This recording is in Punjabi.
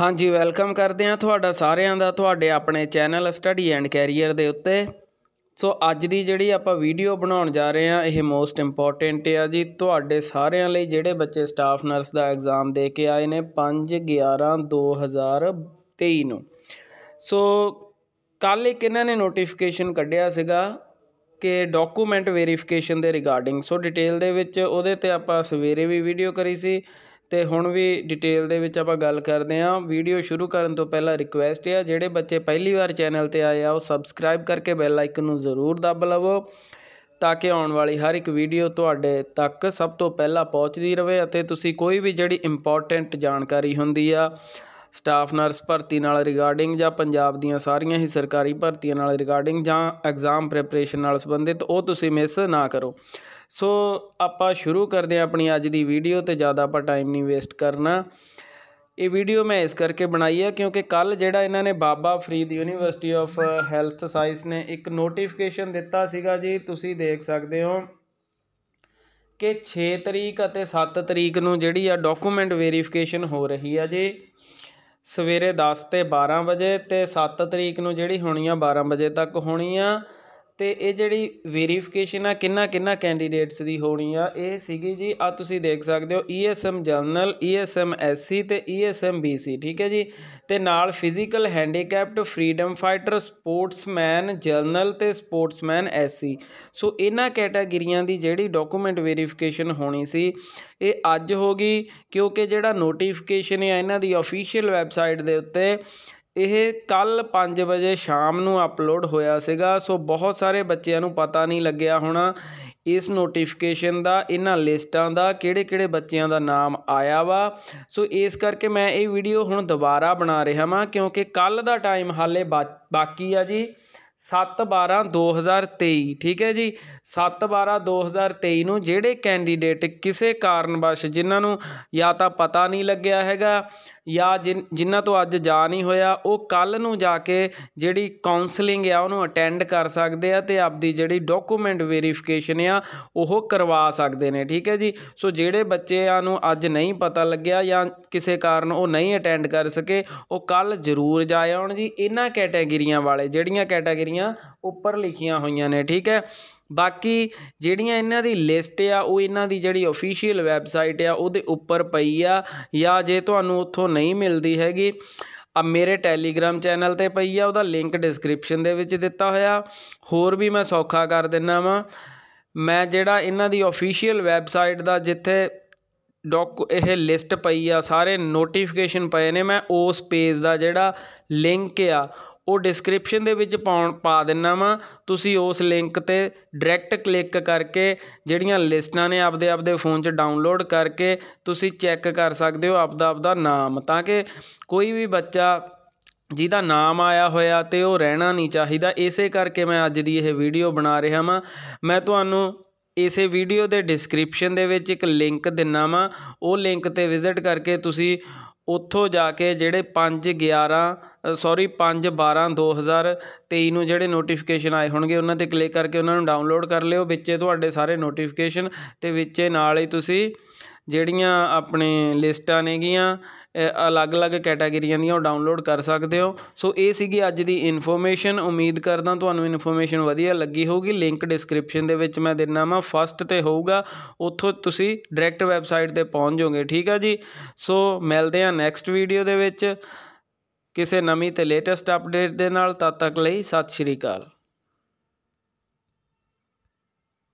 ਹਾਂਜੀ ਵੈਲਕਮ ਕਰਦੇ ਹਾਂ ਤੁਹਾਡਾ ਸਾਰਿਆਂ ਦਾ ਤੁਹਾਡੇ ਆਪਣੇ ਚੈਨਲ ਸਟੱਡੀ ਐਂਡ ਕੈਰੀਅਰ ਦੇ ਉੱਤੇ ਸੋ ਅੱਜ ਦੀ ਜਿਹੜੀ ਆਪਾਂ ਵੀਡੀਓ ਬਣਾਉਣ ਜਾ ਰਹੇ ਹਾਂ ਇਹ ਮੋਸਟ ਇੰਪੋਰਟੈਂਟ ਆ ਜੀ ਤੁਹਾਡੇ ਸਾਰਿਆਂ ਲਈ ਜਿਹੜੇ ਬੱਚੇ ਸਟਾਫ ਨਰਸ ਦਾ ਐਗਜ਼ਾਮ ਦੇ ਕੇ ਆਏ ਨੇ 5 11 2023 ਨੂੰ ਸੋ ਕੱਲ ਇੱਕ ਇਹਨਾਂ ਨੇ ਨੋਟੀਫਿਕੇਸ਼ਨ ਕੱਢਿਆ ਸੀਗਾ ਕਿ ਡਾਕੂਮੈਂਟ ਵੈਰੀਫਿਕੇਸ਼ਨ ਦੇ ਰਿਗਾਰਡਿੰਗ ਸੋ ਡਿਟੇਲ ਦੇ ਵਿੱਚ ਉਹਦੇ ਤੇ ਆਪਾਂ ਸਵੇਰੇ ਵੀ ਵੀਡੀਓ ਕਰੀ ਸੀ ਤੇ ਹੁਣ ਵੀ ਡਿਟੇਲ ਦੇ ਵਿੱਚ ਆਪਾਂ ਗੱਲ ਕਰਦੇ ਆਂ ਵੀਡੀਓ ਸ਼ੁਰੂ ਕਰਨ ਤੋਂ ਪਹਿਲਾਂ ਰਿਕੁਐਸਟ ਹੈ ਜਿਹੜੇ ਬੱਚੇ ਪਹਿਲੀ ਵਾਰ ਚੈਨਲ 'ਤੇ ਆਏ ਆ ਉਹ ਸਬਸਕ੍ਰਾਈਬ ਕਰਕੇ ਬੈਲ ਆਈਕਨ ਨੂੰ ਜ਼ਰੂਰ ਦਬਾ ਲਵੋ ਤਾਂ ਕਿ ਆਉਣ ਵਾਲੀ ਹਰ ਇੱਕ ਵੀਡੀਓ ਤੁਹਾਡੇ ਤੱਕ ਸਭ ਤੋਂ ਪਹਿਲਾਂ ਪਹੁੰਚਦੀ ਰਹੇ ਅਤੇ ਤੁਸੀਂ ਕੋਈ ਵੀ ਜਿਹੜੀ ਇੰਪੋਰਟੈਂਟ ਜਾਣਕਾਰੀ ਹੁੰਦੀ ਆ ਸਟਾਫ ਨਰਸ ਭਰਤੀ ਨਾਲ ਰਿਗਾਰਡਿੰਗ ਜਾਂ ਪੰਜਾਬ ਦੀਆਂ ਸਾਰੀਆਂ ਹੀ ਸਰਕਾਰੀ ਭਰਤੀਆਂ ਨਾਲ ਰਿਗਾਰਡਿੰਗ ਜਾਂ ਐਗਜ਼ਾਮ ਪ੍ਰੈਪਰੇਸ਼ਨ ਨਾਲ ਸੰਬੰਧਿਤ ਉਹ ਤੁਸੀਂ ਮਿਸ ਨਾ ਕਰੋ ਸੋ ਆਪਾਂ ਸ਼ੁਰੂ ਕਰਦੇ ਹਾਂ ਆਪਣੀ ਅੱਜ ਦੀ ਵੀਡੀਓ ਤੇ ਜ਼ਿਆਦਾ ਆਪਾਂ ਟਾਈਮ ਨਹੀਂ ਵੇਸਟ ਕਰਨਾ ਇਹ ਵੀਡੀਓ ਮੈਂ ਇਸ ਕਰਕੇ ਬਣਾਈ ਹੈ ਕਿਉਂਕਿ ਕੱਲ ਜਿਹੜਾ ਇਹਨਾਂ ਨੇ Baba Farid university of health science ਨੇ ਇੱਕ ਨੋਟੀਫਿਕੇਸ਼ਨ ਦਿੱਤਾ ਸੀਗਾ ਜੀ ਤੁਸੀਂ ਦੇਖ ਸਕਦੇ ਹੋ ਕਿ 6 ਤਰੀਕ ਅਤੇ 7 ਤਰੀਕ ਨੂੰ ਜਿਹੜੀ ਆ ਡਾਕੂਮੈਂਟ ਵੈਰੀਫਿਕੇਸ਼ਨ ਹੋ ਰਹੀ ਆ ਜੀ ਸਵੇਰੇ ਦਸ ਅਤੇ ਬਾਰ੍ਹਾਂ ਵਜੇ ਅਤੇ ਸੱਤ ਤਰੀਕ ਨੂੰ ਜਿਹੜੀ ਹੋਣੀ ਆ ਬਾਰ੍ਹਾਂ ਵਜੇ ਤੱਕ ਹੋਣੀ ਆ ਤੇ ਇਹ ਜਿਹੜੀ ਵੈਰੀਫਿਕੇਸ਼ਨ ਆ ਕਿੰਨਾ ਕਿੰਨਾ ਕੈਂਡੀਡੇਟਸ ਦੀ ਹੋਣੀ ਆ ਇਹ ਸੀਗੀ ਜੀ ਆ ਤੁਸੀਂ ਦੇਖ ਸਕਦੇ ਹੋ ESM ਜਰਨਲ ESM SC ਤੇ ESM BC ਠੀਕ ਹੈ ਜੀ ਤੇ ਨਾਲ physical handicapped freedom fighter sportsman general ਤੇ ਸਪੋਰਟਸਮੈਨ SC ਸੋ ਇਹਨਾਂ ਕੈਟਾਗਰੀਆਂ ਦੀ ਜਿਹੜੀ ਡਾਕੂਮੈਂਟ ਵੈਰੀਫਿਕੇਸ਼ਨ ਹੋਣੀ ਸੀ ਇਹ ਅੱਜ ਹੋ ਗਈ ਕਿਉਂਕਿ ਜਿਹੜਾ ਨੋਟੀਫਿਕੇਸ਼ਨ ਆ ਇਹਨਾਂ ਦੀ ਅਫੀਸ਼ੀਅਲ ਵੈਬਸਾਈਟ ਦੇ ਉੱਤੇ ਇਹ ਕੱਲ 5 ਵਜੇ ਸ਼ਾਮ ਨੂੰ ਅਪਲੋਡ ਹੋਇਆ ਸੀਗਾ ਸੋ ਬਹੁਤ ਸਾਰੇ ਬੱਚਿਆਂ ਨੂੰ ਪਤਾ ਨਹੀਂ ਲੱਗਿਆ ਹੋਣਾ ਇਸ ਨੋਟੀਫਿਕੇਸ਼ਨ ਦਾ ਇਹਨਾਂ ਲਿਸਟਾਂ ਦਾ ਕਿਹੜੇ ਕਿਹੜੇ ਬੱਚਿਆਂ ਦਾ ਨਾਮ ਆਇਆ ਵਾ ਸੋ ਇਸ ਕਰਕੇ ਮੈਂ ਇਹ ਵੀਡੀਓ ਹੁਣ ਦੁਬਾਰਾ ਬਣਾ ਰਿਹਾ ਹਾਂ ਕਿਉਂਕਿ ਕੱਲ ਦਾ ਟਾਈਮ ਹਾਲੇ ਬਾਕੀ ਆ ਜੀ 7/12/2023 ਠੀਕ ਹੈ ਜੀ 7/12/2023 ਨੂੰ ਜਿਹੜੇ ਕੈਂਡੀਡੇਟ ਕਿਸੇ ਕਾਰਨਵਸ਼ ਜਿਨ੍ਹਾਂ ਨੂੰ ਜਾਂ ਤਾਂ ਪਤਾ ਨਹੀਂ ਲੱਗਿਆ ਹੈਗਾ ਜਾਂ ਜਿਨ੍ਹਾਂ ਤੋਂ ਅੱਜ ਜਾ ਨਹੀਂ ਹੋਇਆ ਉਹ ਕੱਲ ਨੂੰ ਜਾ ਕੇ ਜਿਹੜੀ ਕਾਉਂਸਲਿੰਗ ਆ ਉਹਨੂੰ ਅਟੈਂਡ ਕਰ ਸਕਦੇ ਆ ਤੇ ਆਪਦੀ ਜਿਹੜੀ ਡਾਕੂਮੈਂਟ ਵੈਰੀਫਿਕੇਸ਼ਨ ਆ ਉਹ ਕਰਵਾ ਸਕਦੇ ਨੇ ਠੀਕ ਹੈ ਜੀ ਸੋ ਜਿਹੜੇ ਬੱਚਿਆਂ ਨੂੰ ਅੱਜ ਨਹੀਂ ਪਤਾ ਲੱਗਿਆ ਜਾਂ ਕਿਸੇ ਕਾਰਨ ਉਹ ਨਹੀਂ ਅਟੈਂਡ ਕਰ ਸਕੇ ਉਹ ਕੱਲ ਜ਼ਰੂਰ ਜਾ ਆਉਣ ਜੀ ਇਹਨਾਂ ਕੈਟਾਗਰੀਆਂ ਵਾਲੇ ਜਿਹੜੀਆਂ ਕੈਟਾਗਰੀਆਂ ਜਿਹੜੀਆਂ ਉੱਪਰ ਲਿਖੀਆਂ ਹੋਈਆਂ ਨੇ ਠੀਕ ਹੈ ਬਾਕੀ ਜਿਹੜੀਆਂ ਇਹਨਾਂ ਦੀ ਲਿਸਟ ਆ ਉਹ ਇਹਨਾਂ ਦੀ ਜਿਹੜੀ ਅਫੀਸ਼ੀਅਲ ਵੈਬਸਾਈਟ ਆ ਉਹਦੇ ਉੱਪਰ ਪਈ ਆ ਜਾਂ ਜੇ ਤੁਹਾਨੂੰ ਉੱਥੋਂ ਨਹੀਂ ਮਿਲਦੀ ਹੈਗੀ ਆ ਮੇਰੇ ਟੈਲੀਗ੍ਰam ਚੈਨਲ ਤੇ ਪਈ ਆ ਉਹਦਾ ਲਿੰਕ ਡਿਸਕ੍ਰਿਪਸ਼ਨ ਦੇ ਵਿੱਚ ਦਿੱਤਾ ਹੋਇਆ ਹੋਰ ਵੀ ਮੈਂ ਸੌਖਾ ਕਰ ਦਿੰਨਾ ਵਾਂ ਮੈਂ ਜਿਹੜਾ ਇਹਨਾਂ ਦੀ ਅਫੀਸ਼ੀਅਲ ਵੈਬਸਾਈਟ ਦਾ ਜਿੱਥੇ ਡੌਕ ਇਹ ਲਿਸਟ ਪਈ ਆ ਸਾਰੇ ਨੋਟੀਫਿਕੇਸ਼ਨ ਪਏ ਨੇ ਮੈਂ ਉਸ ਪੇਜ ਦਾ ਜਿਹੜਾ ਲਿੰਕ ਆ ਉਹ ਡਿਸਕ੍ਰਿਪਸ਼ਨ ਦੇ ਵਿੱਚ ਪਾਉਣ ਪਾ ਦਿੰਨਾ ਵਾਂ ਤੁਸੀਂ ਉਸ ਲਿੰਕ 'ਤੇ ਡਾਇਰੈਕਟ ਕਲਿੱਕ ਕਰਕੇ ਜਿਹੜੀਆਂ ਲਿਸਟਾਂ ਨੇ ਆਪਦੇ ਆਪਦੇ ਫੋਨ 'ਚ ਡਾਊਨਲੋਡ ਕਰਕੇ ਤੁਸੀਂ ਚੈੱਕ ਕਰ ਸਕਦੇ ਹੋ ਆਪਦਾ ਆਪਦਾ ਨਾਮ ਤਾਂ ਕਿ ਕੋਈ ਵੀ ਬੱਚਾ ਜਿਹਦਾ ਨਾਮ ਆਇਆ ਹੋਇਆ ਤੇ ਉਹ ਰਹਿਣਾ ਨਹੀਂ ਚਾਹੀਦਾ ਇਸੇ ਕਰਕੇ ਮੈਂ ਅੱਜ ਦੀ ਇਹ ਵੀਡੀਓ ਬਣਾ ਰਿਹਾ ਵਾਂ ਮੈਂ ਤੁਹਾਨੂੰ ਇਸੇ ਵੀਡੀਓ ਦੇ ਡਿਸਕ੍ਰਿਪਸ਼ਨ ਦੇ ਵਿੱਚ ਇੱਕ ਲਿੰਕ ਦਿੰਨਾ ਵਾਂ ਉਹ ਲਿੰਕ ਤੇ ਵਿਜ਼ਿਟ ਕਰਕੇ ਤੁਸੀਂ ਉੱਥੋਂ ਜਾ ਕੇ ਜਿਹੜੇ 5/11 ਸੌਰੀ 5/12 2023 ਨੂੰ ਜਿਹੜੇ ਨੋਟੀਫਿਕੇਸ਼ਨ ਆਏ ਹੋਣਗੇ ਉਹਨਾਂ 'ਤੇ ਕਲਿੱਕ ਕਰਕੇ ਉਹਨਾਂ ਨੂੰ ਡਾਊਨਲੋਡ ਕਰ ਲਿਓ ਵਿੱਚੇ ਤੁਹਾਡੇ ਸਾਰੇ ਨੋਟੀਫਿਕੇਸ਼ਨ ਤੇ ਵਿੱਚੇ ਨਾਲ ਹੀ ਤੁਸੀਂ ਜਿਹੜੀਆਂ ਆਪਣੇ ਲਿਸਟਾਂ ਨੇਗੀਆਂ ਅਲੱਗ-ਅਲੱਗ ਕੈਟਾਗਰੀਆਂ ਦੀਆਂ ਉਹ ਡਾਊਨਲੋਡ ਕਰ ਸਕਦੇ ਹੋ ਸੋ ਇਹ ਸੀਗੀ ਅੱਜ ਦੀ ਇਨਫੋਰਮੇਸ਼ਨ ਉਮੀਦ ਕਰਦਾ ਤੁਹਾਨੂੰ ਇਨਫੋਰਮੇਸ਼ਨ ਵਧੀਆ ਲੱਗੀ ਹੋਊਗੀ ਲਿੰਕ ਡਿਸਕ੍ਰਿਪਸ਼ਨ ਦੇ ਵਿੱਚ ਮੈਂ ਦਿੰਨਾ ਵਾਂ ਫਸਟ ਤੇ ਹੋਊਗਾ ਉੱਥੋਂ ਤੁਸੀਂ ਡਾਇਰੈਕਟ ਵੈਬਸਾਈਟ ਤੇ ਪਹੁੰਚ ਜਾਓਗੇ ਠੀਕ ਆ ਜੀ ਸੋ ਮਿਲਦੇ ਆ ਨੈਕਸਟ ਵੀਡੀਓ ਦੇ ਵਿੱਚ ਕਿਸੇ ਨਵੀਂ ਤੇ ਲੇਟੈਸਟ ਅਪਡੇਟ ਦੇ ਨਾਲ ਤਦ ਤੱਕ ਲਈ ਸਤਿ ਸ਼੍ਰੀ ਅਕਾਲ